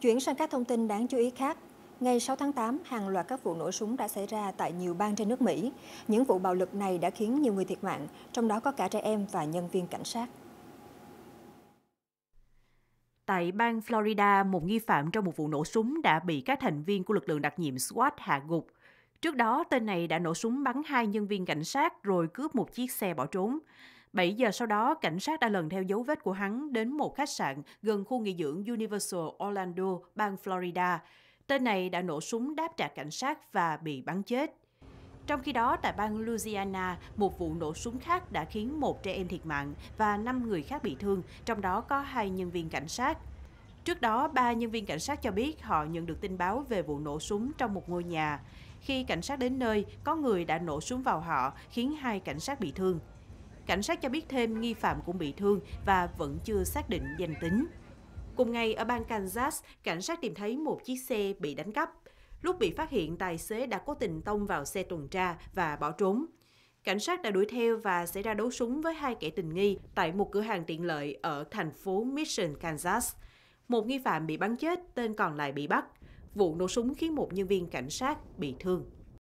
Chuyển sang các thông tin đáng chú ý khác. Ngày 6 tháng 8, hàng loạt các vụ nổ súng đã xảy ra tại nhiều bang trên nước Mỹ. Những vụ bạo lực này đã khiến nhiều người thiệt mạng, trong đó có cả trẻ em và nhân viên cảnh sát. Tại bang Florida, một nghi phạm trong một vụ nổ súng đã bị các thành viên của lực lượng đặc nhiệm SWAT hạ gục. Trước đó, tên này đã nổ súng bắn hai nhân viên cảnh sát rồi cướp một chiếc xe bỏ trốn. 7 giờ sau đó, cảnh sát đã lần theo dấu vết của hắn đến một khách sạn gần khu nghỉ dưỡng Universal Orlando, bang Florida. Tên này đã nổ súng đáp trả cảnh sát và bị bắn chết. Trong khi đó, tại bang Louisiana, một vụ nổ súng khác đã khiến một trẻ em thiệt mạng và 5 người khác bị thương, trong đó có hai nhân viên cảnh sát. Trước đó, ba nhân viên cảnh sát cho biết họ nhận được tin báo về vụ nổ súng trong một ngôi nhà. Khi cảnh sát đến nơi, có người đã nổ súng vào họ, khiến hai cảnh sát bị thương. Cảnh sát cho biết thêm nghi phạm cũng bị thương và vẫn chưa xác định danh tính. Cùng ngày ở bang Kansas, cảnh sát tìm thấy một chiếc xe bị đánh cắp. Lúc bị phát hiện, tài xế đã cố tình tông vào xe tuần tra và bỏ trốn. Cảnh sát đã đuổi theo và xảy ra đấu súng với hai kẻ tình nghi tại một cửa hàng tiện lợi ở thành phố Mission, Kansas. Một nghi phạm bị bắn chết, tên còn lại bị bắt. Vụ nổ súng khiến một nhân viên cảnh sát bị thương.